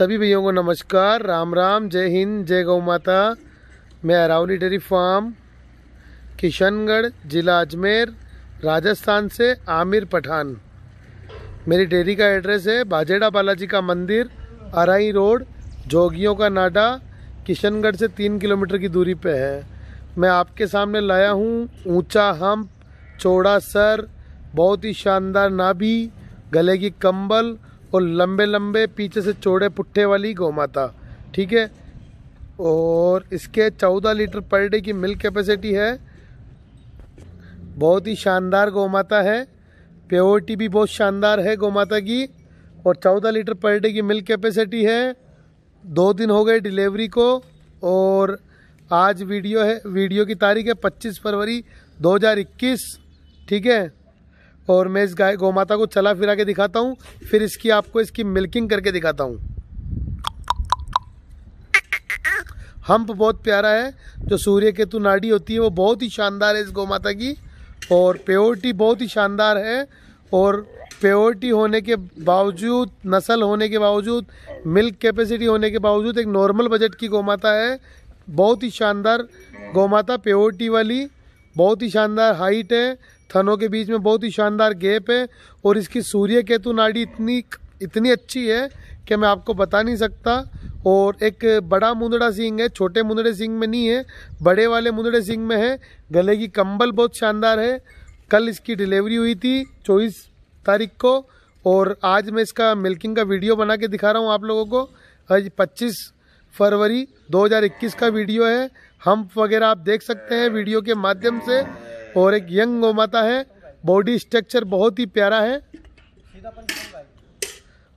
सभी भैयों को नमस्कार राम राम जय हिंद जय गौ माता मैं अरावली डेरी फार्म किशनगढ़ ज़िला अजमेर राजस्थान से आमिर पठान मेरी डेयरी का एड्रेस है बाजेड़ा बालाजी का मंदिर अराई रोड जोगियों का नाडा किशनगढ़ से तीन किलोमीटर की दूरी पे है मैं आपके सामने लाया हूँ ऊंचा हम्प चौड़ा सर बहुत ही शानदार नाभी गले की कंबल और लंबे लंबे पीछे से चौड़े पुट्ठे वाली गौमाता ठीक है और इसके चौदह लीटर पर डे की मिल्क कैपेसिटी है बहुत ही शानदार गौ माता है प्योरिटी भी बहुत शानदार है गौ माता की और चौदह लीटर पर डे की मिल्क कैपेसिटी है दो दिन हो गए डिलीवरी को और आज वीडियो है वीडियो की तारीख है 25 फरवरी 2021 ठीक है और मैं इस गाय गौ माता को चला फिरा के दिखाता हूँ फिर इसकी आपको इसकी मिल्किंग करके दिखाता हूँ हम्प बहुत प्यारा है जो सूर्य केतु नाडी होती है वो बहुत ही शानदार है इस गौ माता की और प्योरिटी बहुत ही शानदार है और प्योरिटी होने के बावजूद नस्ल होने के बावजूद मिल्क कैपेसिटी होने के बावजूद एक नॉर्मल बजट की गौ माता है बहुत ही शानदार गौ माता प्योरिटी वाली बहुत ही शानदार हाइट है थनों के बीच में बहुत ही शानदार गैप है और इसकी सूर्य केतु नाड़ी इतनी इतनी अच्छी है कि मैं आपको बता नहीं सकता और एक बड़ा मुंदड़ा सिंह है छोटे मुंदड़े सिंह में नहीं है बड़े वाले मुंदड़े सिंह में है गले की कंबल बहुत शानदार है कल इसकी डिलीवरी हुई थी चौबीस तारीख को और आज मैं इसका मिल्किंग का वीडियो बना के दिखा रहा हूँ आप लोगों को आज 25 फरवरी 2021 का वीडियो है हम्प वगैरह आप देख सकते हैं वीडियो के माध्यम से और एक यंग गौ माता है बॉडी स्ट्रक्चर बहुत ही प्यारा है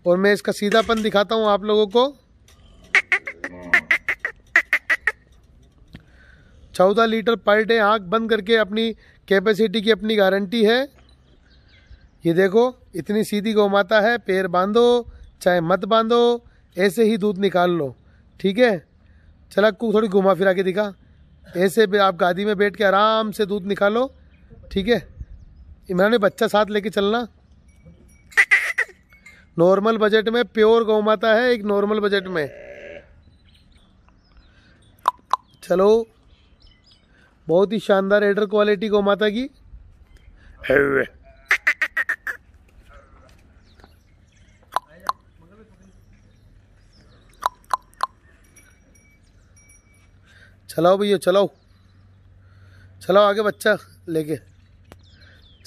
और मैं इसका सीधापन दिखाता हूँ आप लोगों को चौदह लीटर पर डे आँख बंद करके अपनी कैपेसिटी की अपनी गारंटी है ये देखो इतनी सीधी गौ माता है पैर बांधो चाहे मत बांधो ऐसे ही दूध निकाल लो ठीक है चला कु थोड़ी घुमा फिरा के दिखा ऐसे भी आप गादी में बैठ के आराम से दूध निकालो ठीक है इमरान ने बच्चा साथ लेके चलना नॉर्मल बजट में प्योर गौ माता है एक नॉर्मल बजट में चलो बहुत ही शानदार एडर क्वालिटी गौ माता की चलाओ भैया चलाओ चलाओ आगे बच्चा लेके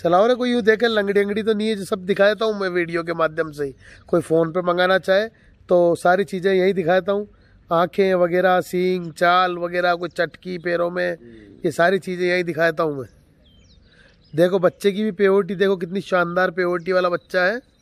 चलाओ रे कोई यूँ देखे लंगड़ी अंगड़ी तो नहीं है जो सब दिखा देता हूँ मैं वीडियो के माध्यम से ही कोई फ़ोन पे मंगाना चाहे तो सारी चीज़ें यही दिखाता हूँ आँखें वगैरह सींग चाल वगैरह कोई चटकी पैरों में हम्म। ये सारी चीज़ें यही दिखाता हूँ मैं देखो बच्चे की भी प्योरिटी देखो कितनी शानदार प्योरिटी वाला बच्चा है